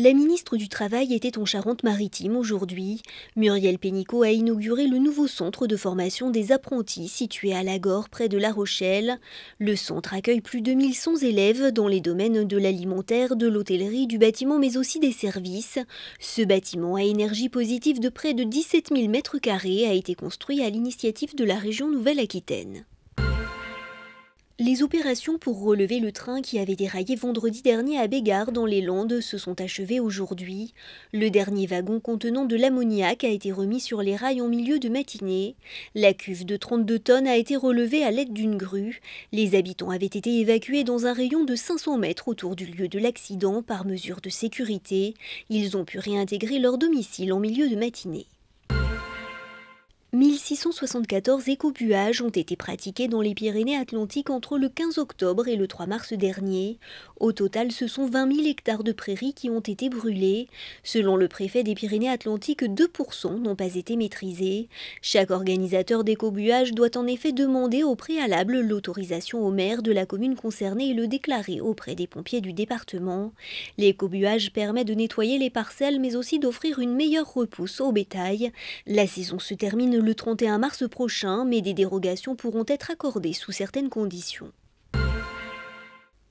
La ministre du Travail était en Charente-Maritime aujourd'hui. Muriel Pénicaud a inauguré le nouveau centre de formation des apprentis situé à Lagore près de La Rochelle. Le centre accueille plus de 1100 élèves dans les domaines de l'alimentaire, de l'hôtellerie, du bâtiment mais aussi des services. Ce bâtiment à énergie positive de près de 17 000 m2 a été construit à l'initiative de la région Nouvelle-Aquitaine. Les opérations pour relever le train qui avait déraillé vendredi dernier à Bégard dans les Landes se sont achevées aujourd'hui. Le dernier wagon contenant de l'ammoniac a été remis sur les rails en milieu de matinée. La cuve de 32 tonnes a été relevée à l'aide d'une grue. Les habitants avaient été évacués dans un rayon de 500 mètres autour du lieu de l'accident par mesure de sécurité. Ils ont pu réintégrer leur domicile en milieu de matinée. 1674 écobuages ont été pratiqués dans les Pyrénées-Atlantiques entre le 15 octobre et le 3 mars dernier. Au total, ce sont 20 000 hectares de prairies qui ont été brûlés. Selon le préfet des Pyrénées-Atlantiques, 2% n'ont pas été maîtrisés. Chaque organisateur d'écobuage doit en effet demander au préalable l'autorisation au maire de la commune concernée et le déclarer auprès des pompiers du département. L'écobuage permet de nettoyer les parcelles mais aussi d'offrir une meilleure repousse au bétail. La saison se termine le 31 mars prochain, mais des dérogations pourront être accordées sous certaines conditions.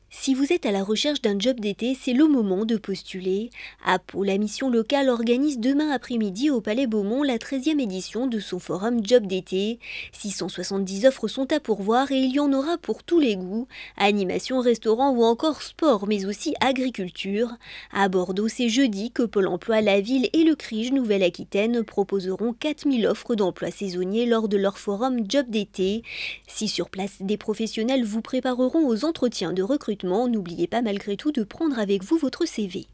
Si vous êtes à la recherche d'un job d'été, c'est le moment de postuler. À Pau, la mission locale organise demain après-midi au Palais Beaumont la 13e édition de son forum Job d'été. 670 offres sont à pourvoir et il y en aura pour tous les goûts, animation, restaurant ou encore sport, mais aussi agriculture. À Bordeaux, c'est jeudi que Pôle emploi, la ville et le Crige Nouvelle-Aquitaine proposeront 4000 offres d'emploi saisonniers lors de leur forum Job d'été. Si sur place, des professionnels vous prépareront aux entretiens de recrutement, n'oubliez pas malgré tout de prendre avec vous votre CV.